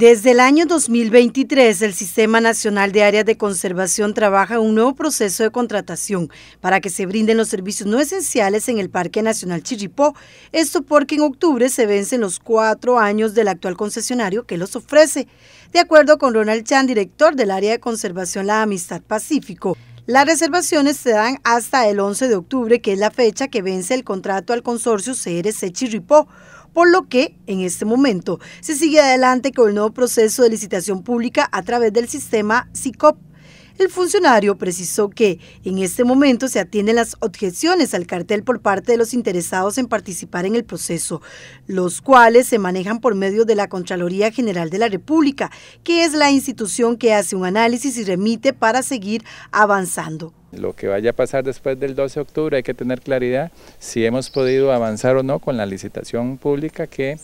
Desde el año 2023, el Sistema Nacional de Áreas de Conservación trabaja un nuevo proceso de contratación para que se brinden los servicios no esenciales en el Parque Nacional Chirripó. Esto porque en octubre se vencen los cuatro años del actual concesionario que los ofrece. De acuerdo con Ronald Chan, director del Área de Conservación La Amistad Pacífico, las reservaciones se dan hasta el 11 de octubre, que es la fecha que vence el contrato al consorcio CRC Chirripó por lo que en este momento se sigue adelante con el nuevo proceso de licitación pública a través del sistema SICOP. El funcionario precisó que en este momento se atienden las objeciones al cartel por parte de los interesados en participar en el proceso, los cuales se manejan por medio de la Contraloría General de la República, que es la institución que hace un análisis y remite para seguir avanzando. Lo que vaya a pasar después del 12 de octubre hay que tener claridad si hemos podido avanzar o no con la licitación pública que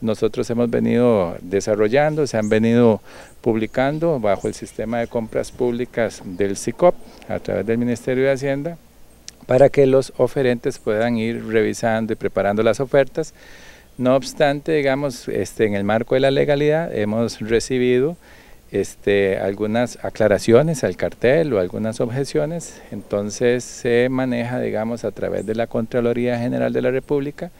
nosotros hemos venido desarrollando, se han venido publicando bajo el sistema de compras públicas del SICOP a través del Ministerio de Hacienda para que los oferentes puedan ir revisando y preparando las ofertas. No obstante, digamos, este, en el marco de la legalidad hemos recibido este, algunas aclaraciones al cartel o algunas objeciones, entonces se maneja, digamos, a través de la Contraloría General de la República,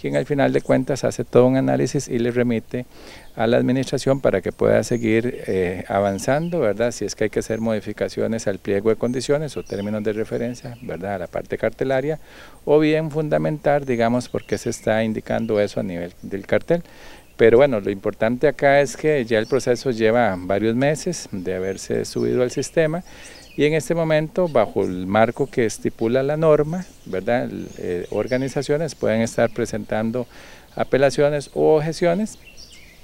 quien al final de cuentas hace todo un análisis y le remite a la administración para que pueda seguir eh, avanzando, ¿verdad? Si es que hay que hacer modificaciones al pliego de condiciones o términos de referencia, ¿verdad? A la parte cartelaria, o bien fundamentar, digamos, por qué se está indicando eso a nivel del cartel. Pero bueno, lo importante acá es que ya el proceso lleva varios meses de haberse subido al sistema y en este momento, bajo el marco que estipula la norma, ¿verdad? Eh, organizaciones pueden estar presentando apelaciones o objeciones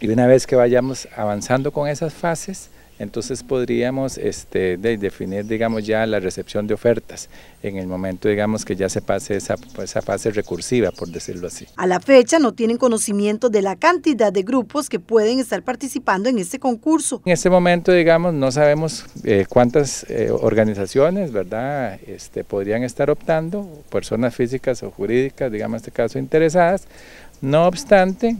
y una vez que vayamos avanzando con esas fases, entonces podríamos este, definir, digamos, ya la recepción de ofertas en el momento, digamos, que ya se pase pues, esa, fase recursiva, por decirlo así. A la fecha no tienen conocimiento de la cantidad de grupos que pueden estar participando en este concurso. En este momento, digamos, no sabemos eh, cuántas eh, organizaciones, ¿verdad?, este, podrían estar optando, personas físicas o jurídicas, digamos, en este caso, interesadas. No obstante,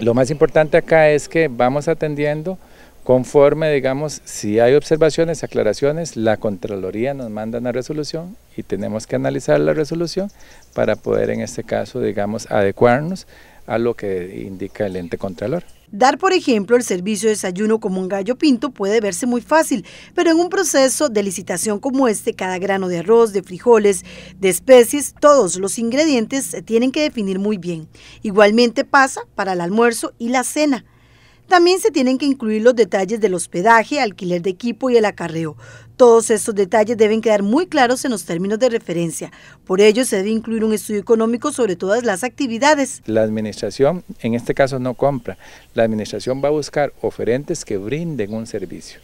lo más importante acá es que vamos atendiendo Conforme, digamos, si hay observaciones, aclaraciones, la Contraloría nos manda una resolución y tenemos que analizar la resolución para poder, en este caso, digamos, adecuarnos a lo que indica el ente contralor. Dar, por ejemplo, el servicio de desayuno como un gallo pinto puede verse muy fácil, pero en un proceso de licitación como este, cada grano de arroz, de frijoles, de especies, todos los ingredientes se tienen que definir muy bien. Igualmente pasa para el almuerzo y la cena. También se tienen que incluir los detalles del hospedaje, alquiler de equipo y el acarreo. Todos estos detalles deben quedar muy claros en los términos de referencia. Por ello, se debe incluir un estudio económico sobre todas las actividades. La administración, en este caso, no compra. La administración va a buscar oferentes que brinden un servicio.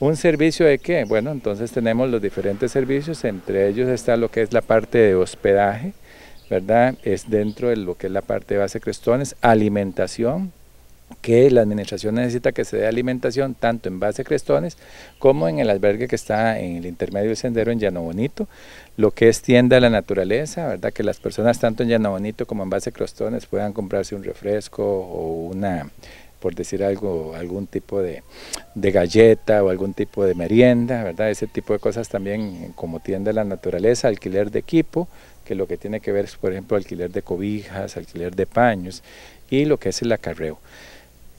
¿Un servicio de qué? Bueno, entonces tenemos los diferentes servicios, entre ellos está lo que es la parte de hospedaje, ¿verdad? Es dentro de lo que es la parte de base Crestones, alimentación, que la administración necesita que se dé alimentación tanto en base a Crestones como en el albergue que está en el intermedio del sendero en Llano Bonito, lo que es tienda a la naturaleza, ¿verdad? Que las personas tanto en Llano Bonito como en base a Crestones puedan comprarse un refresco o una por decir algo, algún tipo de, galleta o algún tipo de merienda, ¿verdad? Ese tipo de cosas también como tienda la naturaleza, alquiler de equipo, que lo que tiene que ver es, por ejemplo, alquiler de cobijas, alquiler de paños y lo que es el acarreo.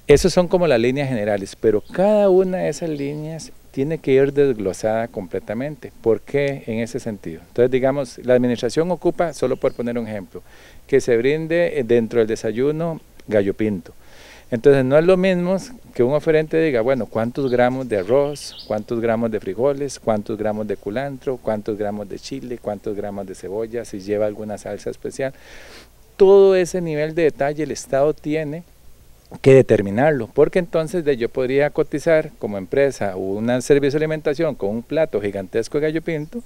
Esas son como las líneas generales, pero cada una de esas líneas tiene que ir desglosada completamente. ¿Por qué en ese sentido? Entonces, digamos, la administración ocupa, solo por poner un ejemplo, que se brinde eh, dentro del desayuno gallo pinto. Entonces, no es lo mismo que un oferente diga, bueno, cuántos gramos de arroz, cuántos gramos de frijoles, cuántos gramos de culantro, cuántos gramos de chile, cuántos gramos de cebolla, si lleva alguna salsa especial. Todo ese nivel de detalle el Estado tiene que determinarlo, porque entonces de, yo podría cotizar como empresa un servicio de alimentación con un plato gigantesco de gallo pinto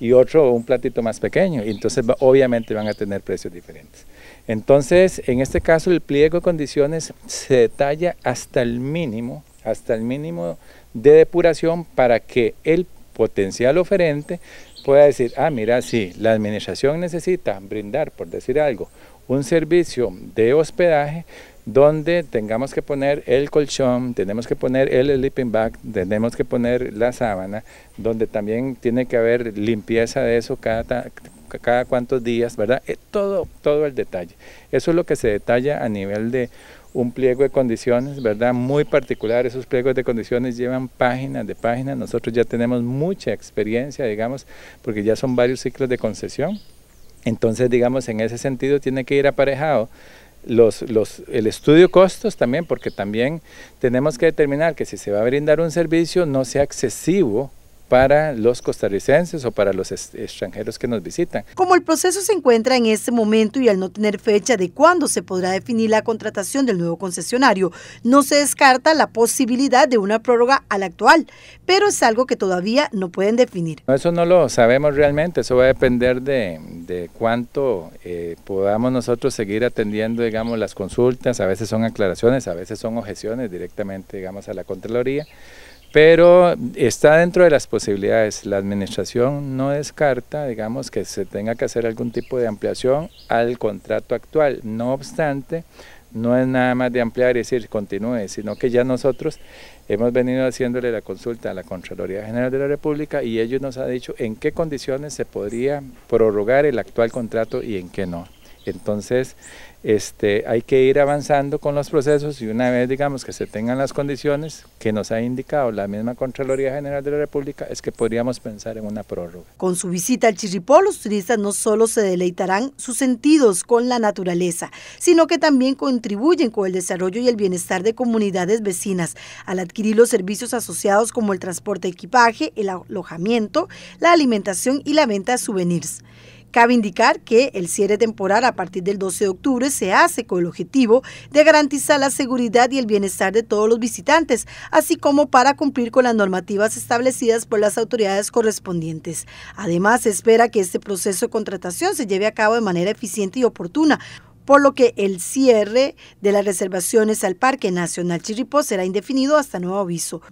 y otro un platito más pequeño, y entonces obviamente van a tener precios diferentes. Entonces, en este caso el pliego de condiciones se detalla hasta el mínimo, hasta el mínimo de depuración para que el potencial oferente pueda decir, ah, mira, si la administración necesita brindar, por decir algo, un servicio de hospedaje, donde tengamos que poner el colchón, tenemos que poner el sleeping bag, tenemos que poner la sábana, donde también tiene que haber limpieza de eso cada, cada cuantos días, ¿verdad? Eh, todo, todo el detalle. Eso es lo que se detalla a nivel de un pliego de condiciones, ¿verdad? Muy particular, esos pliegos de condiciones llevan páginas de páginas, nosotros ya tenemos mucha experiencia, digamos, porque ya son varios ciclos de concesión, entonces, digamos, en ese sentido tiene que ir aparejado el estudio costos también, porque también tenemos que determinar que si se va a brindar un servicio no sea excesivo para los costarricenses o para los extranjeros que nos visitan. Como el proceso se encuentra en este momento y al no tener fecha de cuándo se podrá definir la contratación del nuevo concesionario, no se descarta la posibilidad de una prórroga al actual, pero es algo que todavía no pueden definir. Eso no lo sabemos realmente, eso va a depender de, cuánto eh, podamos nosotros seguir atendiendo, digamos, las consultas, a veces son aclaraciones, a veces son objeciones directamente, digamos, a la Contraloría pero está dentro de las posibilidades. La administración no descarta, digamos, que se tenga que hacer algún tipo de ampliación al contrato actual. No obstante, no es nada más de ampliar y decir continúe, sino que ya nosotros hemos venido haciéndole la consulta a la Contraloría General de la República y ellos nos han dicho en qué condiciones se podría prorrogar el actual contrato y en qué no. Entonces, este, hay que ir avanzando con los procesos y una vez digamos que se tengan las condiciones que nos ha indicado la misma Contraloría General de la República, es que podríamos pensar en una prórroga. Con su visita al Chirripó, los turistas no solo se deleitarán sus sentidos con la naturaleza, sino que también contribuyen con el desarrollo y el bienestar de comunidades vecinas al adquirir los servicios asociados como el transporte de equipaje, el alojamiento, la alimentación y la venta de souvenirs. Cabe indicar que el cierre temporal a partir del 12 de octubre se hace con el objetivo de garantizar la seguridad y el bienestar de todos los visitantes, así como para cumplir con las normativas establecidas por las autoridades correspondientes. Además, se espera que este proceso de contratación se lleve a cabo de manera eficiente y oportuna, por lo que el cierre de las reservaciones al Parque Nacional Chirripó será indefinido hasta nuevo aviso.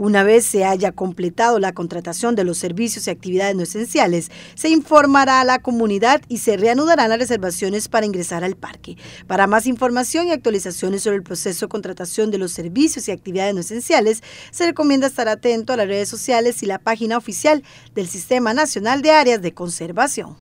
Una vez se haya completado la contratación de los servicios y actividades no esenciales, se informará a la comunidad y se reanudarán las reservaciones para ingresar al parque. Para más información y actualizaciones sobre el proceso de contratación de los servicios y actividades no esenciales, se recomienda estar atento a las redes sociales y la página oficial del Sistema Nacional de Áreas de Conservación.